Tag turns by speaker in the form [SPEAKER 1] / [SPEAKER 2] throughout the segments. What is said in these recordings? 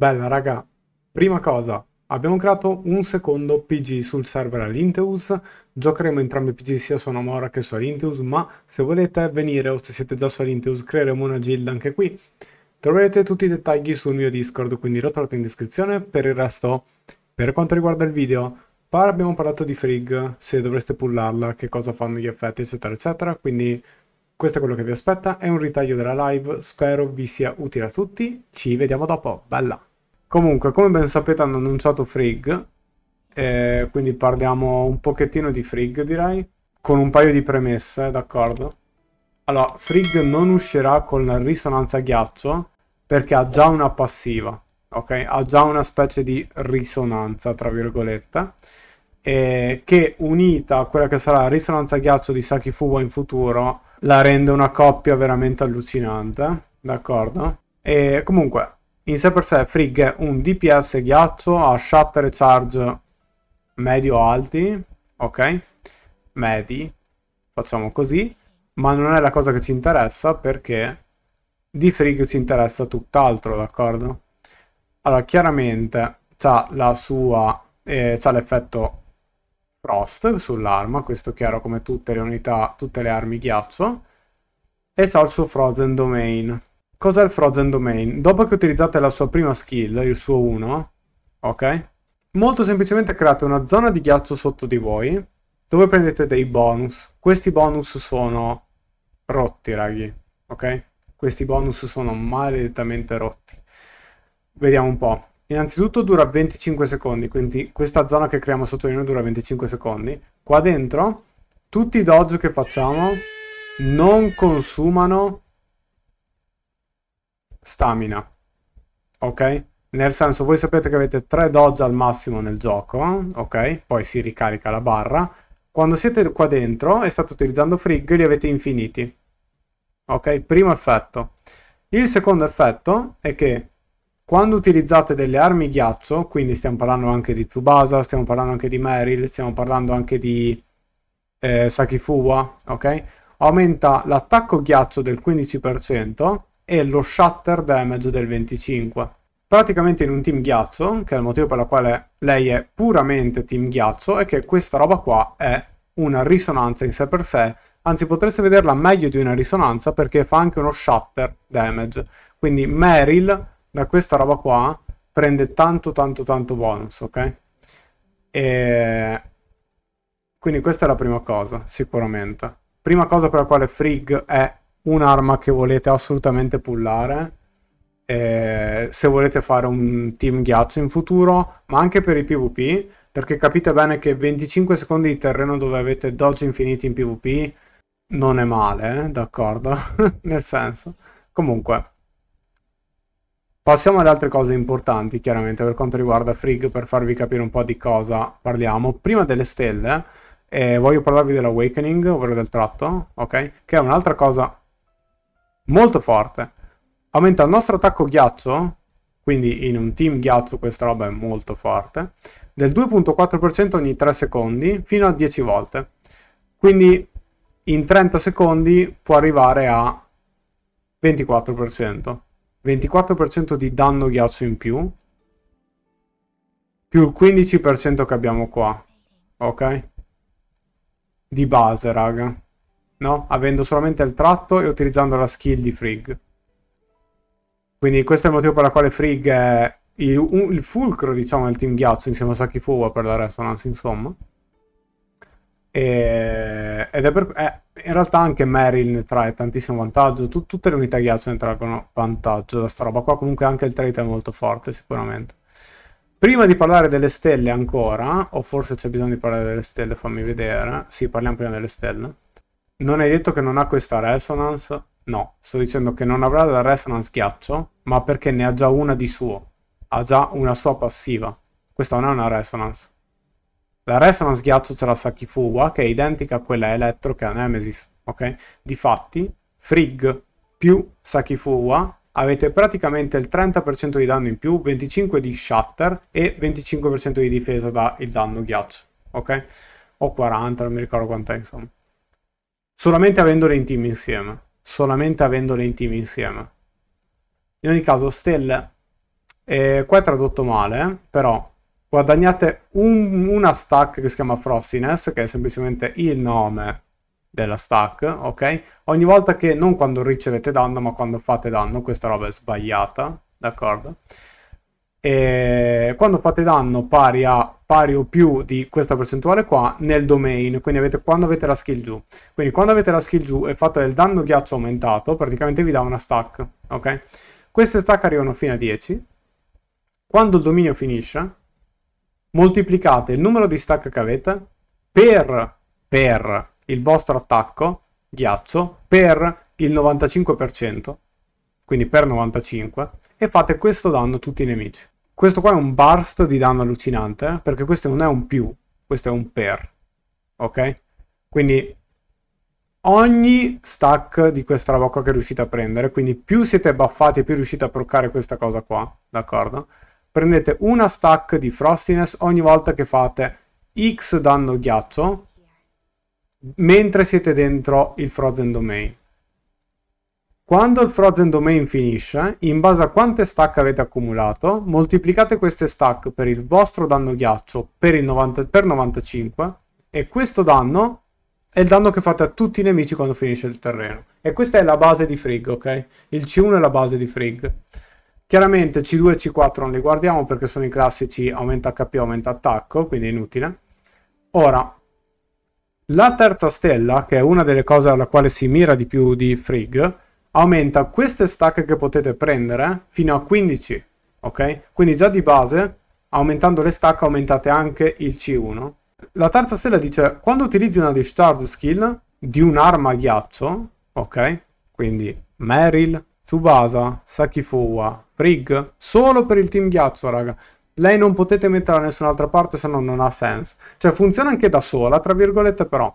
[SPEAKER 1] Bella raga, prima cosa, abbiamo creato un secondo PG sul server all'Inteus, giocheremo entrambi i PG sia su Namora che su Alinteus, ma se volete venire o se siete già su Alinteus creeremo una guild anche qui. Troverete tutti i dettagli sul mio Discord, quindi rotolate in descrizione. Per il resto, per quanto riguarda il video, abbiamo parlato di Frigg, se dovreste pullarla, che cosa fanno gli effetti, eccetera, eccetera. Quindi questo è quello che vi aspetta, è un ritaglio della live, spero vi sia utile a tutti. Ci vediamo dopo, bella! Comunque, come ben sapete hanno annunciato Frigg, eh, quindi parliamo un pochettino di Frigg direi, con un paio di premesse, d'accordo? Allora, Frigg non uscirà con risonanza ghiaccio perché ha già una passiva, ok? Ha già una specie di risonanza, tra virgolette, eh, che unita a quella che sarà la risonanza ghiaccio di Saki Fuwa in futuro la rende una coppia veramente allucinante, d'accordo? E comunque, in sé per sé Frigg è un DPS ghiaccio a shatter charge medio-alti, ok? Medi, facciamo così, ma non è la cosa che ci interessa perché di Frigg ci interessa tutt'altro, d'accordo? Allora, chiaramente c'ha la sua, eh, c'ha l'effetto Frost sull'arma, questo chiaro come tutte le unità, tutte le armi ghiaccio, e c'ha il suo Frozen Domain, Cos'è il Frozen Domain? Dopo che utilizzate la sua prima skill, il suo 1, ok? Molto semplicemente create una zona di ghiaccio sotto di voi, dove prendete dei bonus. Questi bonus sono rotti, raghi, ok? Questi bonus sono maledettamente rotti. Vediamo un po'. Innanzitutto dura 25 secondi, quindi questa zona che creiamo sotto di noi dura 25 secondi. Qua dentro, tutti i dodge che facciamo non consumano stamina. Ok? Nel senso, voi sapete che avete 3 dodge al massimo nel gioco, ok? Poi si ricarica la barra. Quando siete qua dentro e state utilizzando Frigg, li avete infiniti. Ok? Primo effetto. Il secondo effetto è che quando utilizzate delle armi ghiaccio, quindi stiamo parlando anche di Tsubasa, stiamo parlando anche di Meryl, stiamo parlando anche di eh, Sakifuwa, ok? Aumenta l'attacco ghiaccio del 15%, e lo shutter damage del 25. Praticamente in un team ghiaccio, che è il motivo per il quale lei è puramente team ghiaccio, è che questa roba qua è una risonanza in sé per sé, anzi potreste vederla meglio di una risonanza perché fa anche uno shutter damage. Quindi Meryl da questa roba qua prende tanto tanto tanto bonus, ok? E... Quindi questa è la prima cosa, sicuramente. Prima cosa per la quale Frigg è un'arma che volete assolutamente pullare eh, se volete fare un team ghiaccio in futuro, ma anche per i PvP, perché capite bene che 25 secondi di terreno dove avete dodge infiniti in PvP non è male, eh? d'accordo? Nel senso. Comunque, passiamo ad altre cose importanti, chiaramente, per quanto riguarda Frigg, per farvi capire un po' di cosa parliamo. Prima delle stelle, eh, voglio parlarvi dell'Awakening, ovvero del tratto, ok? Che è un'altra cosa molto forte. Aumenta il nostro attacco ghiaccio, quindi in un team ghiaccio questa roba è molto forte, del 2.4% ogni 3 secondi fino a 10 volte. Quindi in 30 secondi può arrivare a 24%. 24% di danno ghiaccio in più, più il 15% che abbiamo qua, ok? Di base, raga no? Avendo solamente il tratto e utilizzando la skill di Frigg. Quindi questo è il motivo per il quale Frigg è il, un, il, fulcro, diciamo, del team ghiaccio insieme a Saki Fuwa per la Resonance, insomma. E, ed è per... Eh, in realtà anche Meryl ne trae tantissimo vantaggio, Tut tutte le unità ghiaccio ne traggono vantaggio da sta roba qua, comunque anche il trade è molto forte sicuramente. Prima di parlare delle stelle ancora, o forse c'è bisogno di parlare delle stelle, fammi vedere, sì parliamo prima delle stelle. Non hai detto che non ha questa resonance? No, sto dicendo che non avrà la resonance ghiaccio, ma perché ne ha già una di suo. Ha già una sua passiva. Questa non è una resonance. La resonance ghiaccio c'è la Sakifuwa, che è identica a quella elettro che ha Nemesis, ok? Difatti, Frigg più Sakifuwa avete praticamente il 30% di danno in più, 25% di shatter e 25% di difesa dal danno ghiaccio, ok? O 40, non mi ricordo quant'è, insomma. Solamente avendole in team insieme. Solamente avendole in team insieme. In ogni caso, stelle... Eh, qua è tradotto male, eh, però guadagnate un, una stack che si chiama Frostiness, che è semplicemente il nome della stack, ok? Ogni volta che, non quando ricevete danno, ma quando fate danno, questa roba è sbagliata, d'accordo? eh, quando fate danno pari, a, pari o più di questa percentuale qua nel domain, quindi avete, quando avete la skill giù. Quindi quando avete la skill giù e fate del danno ghiaccio aumentato, praticamente vi dà una stack, ok? Queste stack arrivano fino a 10. Quando il dominio finisce, moltiplicate il numero di stack che avete per, per il vostro attacco ghiaccio per il 95% quindi per 95, e fate questo danno a tutti i nemici. Questo qua è un burst di danno allucinante, eh, perché questo non è un più, questo è un per, ok? Quindi ogni stack di questa roba qua che riuscite a prendere, quindi più siete buffati e più riuscite a proccare questa cosa qua, d'accordo? Prendete una stack di frostiness ogni volta che fate x danno ghiaccio mentre siete dentro il frozen domain. Quando il Frozen Domain finisce, in base a quante stack avete accumulato, moltiplicate queste stack per il vostro danno ghiaccio per, 90, per 95 e questo danno è il danno che fate a tutti i nemici quando finisce il terreno. E questa è la base di Frigg, ok? Il C1 è la base di Frigg. Chiaramente C2 e C4 non li guardiamo perché sono i classici aumenta HP, aumenta attacco, quindi è inutile. Ora, la terza stella, che è una delle cose alla quale si mira di più di Frigg, aumenta queste stack che potete prendere fino a 15, ok? Quindi già di base, aumentando le stack, aumentate anche il C1. La terza stella dice, quando utilizzi una discharge skill di un'arma ghiaccio, ok? Quindi Meryl, Tsubasa, Sakifuwa, Frigg, solo per il team ghiaccio, raga. Lei non potete metterla da nessun'altra parte, se no non ha senso. Cioè funziona anche da sola, tra virgolette, però.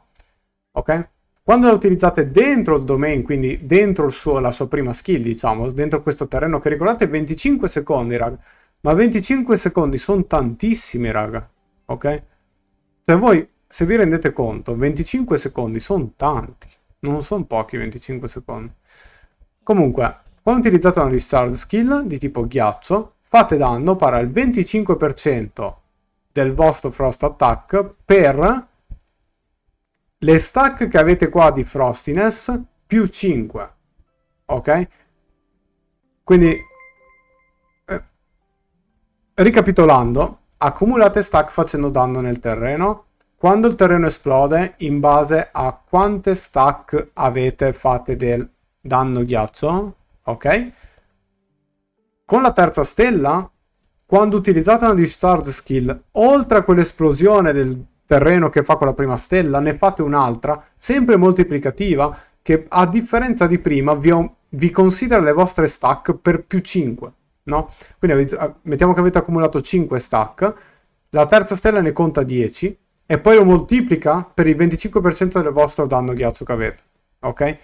[SPEAKER 1] Ok? Quando la utilizzate dentro il domain, quindi dentro suo, la sua prima skill, diciamo, dentro questo terreno che ricordate, 25 secondi, raga. Ma 25 secondi sono tantissimi, raga. Ok? Cioè voi, se vi rendete conto, 25 secondi sono tanti. Non sono pochi 25 secondi. Comunque, quando utilizzate una discharge skill di tipo ghiaccio, fate danno pari al 25% del vostro frost attack per le stack che avete qua di Frostiness più 5. Ok? Quindi, eh, ricapitolando, accumulate stack facendo danno nel terreno. Quando il terreno esplode, in base a quante stack avete fatte del danno ghiaccio, ok? Con la terza stella, quando utilizzate una discharge skill, oltre a quell'esplosione del terreno che fa con la prima stella, ne fate un'altra, sempre moltiplicativa, che a differenza di prima vi, ho, vi considera le vostre stack per più 5, no? Quindi ah, mettiamo che avete accumulato 5 stack, la terza stella ne conta 10 e poi lo moltiplica per il 25% del vostro danno ghiaccio che avete, ok?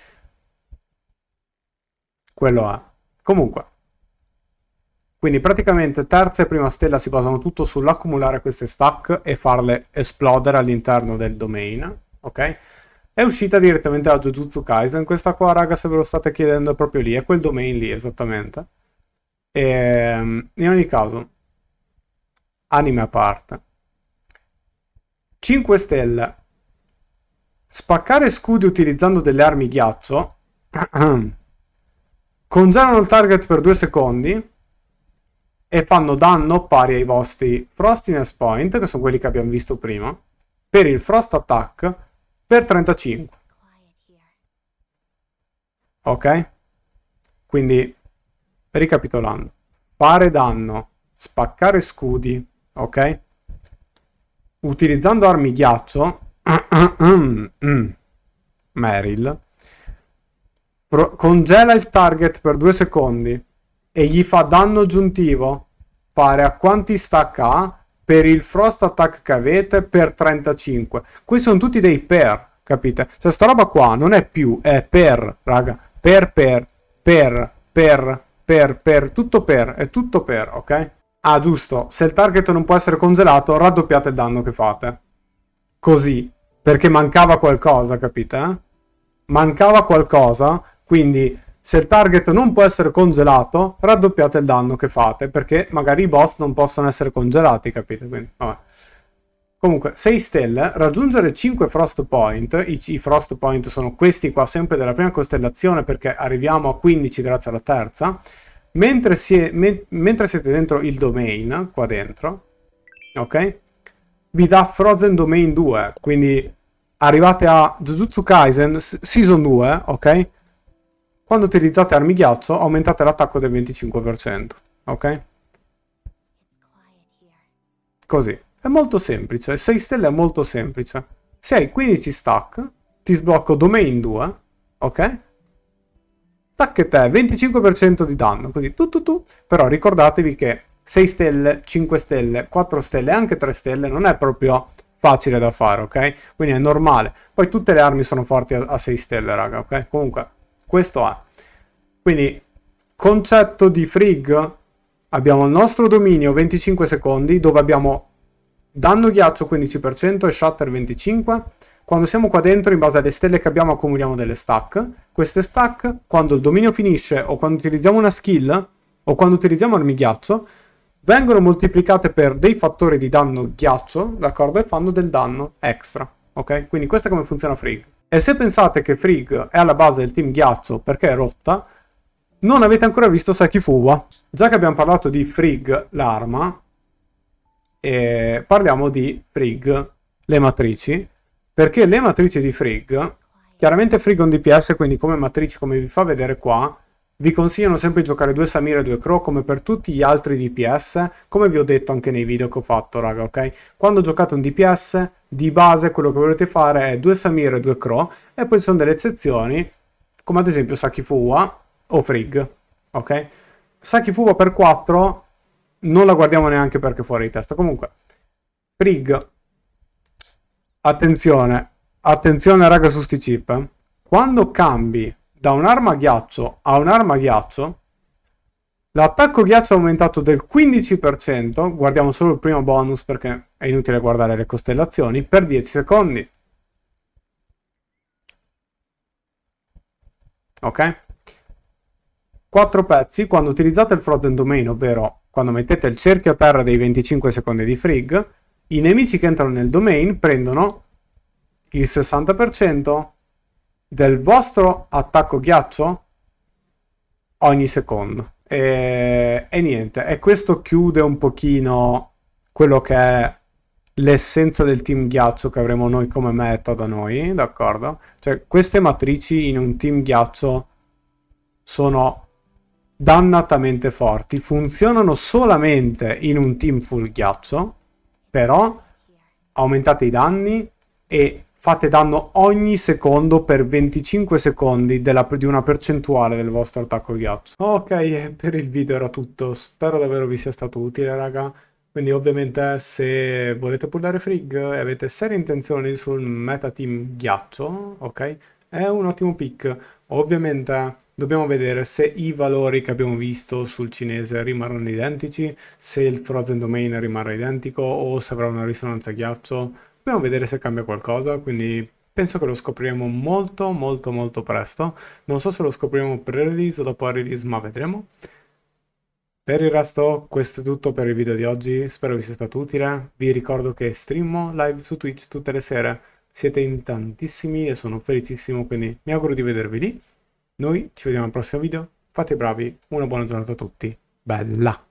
[SPEAKER 1] Quello è. Comunque, quindi praticamente terza e prima stella si basano tutto sull'accumulare queste stack e farle esplodere all'interno del domain, ok? È uscita direttamente da Jujutsu Kaisen, questa qua raga se ve lo state chiedendo è proprio lì, è quel domain lì esattamente. E, ehm, in ogni caso, anime a parte. 5 stelle. Spaccare scudi utilizzando delle armi ghiaccio. Congelano il target per 2 secondi e fanno danno pari ai vostri Frostiness Point, che sono quelli che abbiamo visto prima, per il Frost Attack per 35. Ok? Quindi, ricapitolando, fare danno, spaccare scudi, ok? Utilizzando armi ghiaccio, Meryl, congela il target per 2 secondi e gli fa danno aggiuntivo pari a quanti stack ha per il frost attack che avete per 35. Qui sono tutti dei per, capite? Cioè sta roba qua non è più, è per, raga, per, per, per, per, per, per, tutto per, è tutto per, ok? Ah, giusto, se il target non può essere congelato, raddoppiate il danno che fate. Così, perché mancava qualcosa, capite? Eh? Mancava qualcosa, quindi se il target non può essere congelato, raddoppiate il danno che fate, perché magari i boss non possono essere congelati, capite? Quindi, vabbè. Comunque, 6 stelle, raggiungere 5 frost point, I, i, frost point sono questi qua sempre della prima costellazione perché arriviamo a 15 grazie alla terza, mentre, si è, me, mentre siete dentro il domain, qua dentro, ok? Vi dà Frozen Domain 2, quindi arrivate a Jujutsu Kaisen Season 2, ok? Quando utilizzate armi ghiaccio aumentate l'attacco del 25%, ok? Così. È molto semplice, 6 stelle è molto semplice. Se hai 15 stack, ti sblocco Domain 2, ok? Tac e te, 25% di danno, così tu tu tu. Però ricordatevi che 6 stelle, 5 stelle, 4 stelle, anche 3 stelle non è proprio facile da fare, ok? Quindi è normale. Poi tutte le armi sono forti a, a 6 stelle, raga, ok? Comunque, questo è. Quindi, concetto di frig, abbiamo il nostro dominio 25 secondi, dove abbiamo danno ghiaccio 15% e shutter 25%. Quando siamo qua dentro, in base alle stelle che abbiamo, accumuliamo delle stack. Queste stack, quando il dominio finisce o quando utilizziamo una skill o quando utilizziamo armi ghiaccio, vengono moltiplicate per dei fattori di danno ghiaccio, d'accordo? E fanno del danno extra, ok? Quindi questo è come funziona Frigg. E se pensate che Frigg è alla base del team ghiaccio perché è rotta, non avete ancora visto Saki Sakifuwa. Già che abbiamo parlato di Frigg l'arma, eh, parliamo di Frigg le matrici, perché le matrici di Frigg, chiaramente Frigg è un DPS, quindi come matrici, come vi fa vedere qua, vi consigliano sempre di giocare due Samir e due Crow come per tutti gli altri DPS, come vi ho detto anche nei video che ho fatto, raga, ok? Quando giocate un DPS, di base quello che volete fare è due Samir e due Crow, e poi ci sono delle eccezioni, come ad esempio Saki Fuwa o Frigg, ok? Fuwa per 4 non la guardiamo neanche perché fuori di testa. Comunque, Frigg, attenzione, attenzione raga su sti chip, quando cambi da un'arma ghiaccio a un'arma ghiaccio, l'attacco ghiaccio è aumentato del 15%, guardiamo solo il primo bonus perché è inutile guardare le costellazioni, per 10 secondi. Ok? 4 pezzi, quando utilizzate il Frozen Domain, ovvero quando mettete il cerchio a terra dei 25 secondi di frig, i nemici che entrano nel domain prendono il 60%, del vostro attacco ghiaccio ogni secondo. E, e, niente, e questo chiude un pochino quello che è l'essenza del team ghiaccio che avremo noi come meta da noi, d'accordo? Cioè queste matrici in un team ghiaccio sono dannatamente forti, funzionano solamente in un team full ghiaccio, però aumentate i danni e fate danno ogni secondo per 25 secondi della, di una percentuale del vostro attacco ghiaccio. Ok, eh, per il video era tutto, spero davvero vi sia stato utile raga. Quindi ovviamente se volete pullare Frigg e avete serie intenzioni sul meta team ghiaccio, ok, è un ottimo pick. Ovviamente dobbiamo vedere se i valori che abbiamo visto sul cinese rimarranno identici, se il Frozen Domain rimarrà identico o se avrà una risonanza ghiaccio dobbiamo vedere se cambia qualcosa, quindi penso che lo scopriremo molto molto molto presto. Non so se lo scopriremo pre-release o dopo release, ma vedremo. Per il resto questo è tutto per il video di oggi, spero vi sia stato utile. Vi ricordo che streamo live su Twitch tutte le sere, siete in tantissimi e sono felicissimo, quindi mi auguro di vedervi lì. Noi ci vediamo al prossimo video, fate i bravi, una buona giornata a tutti, bella!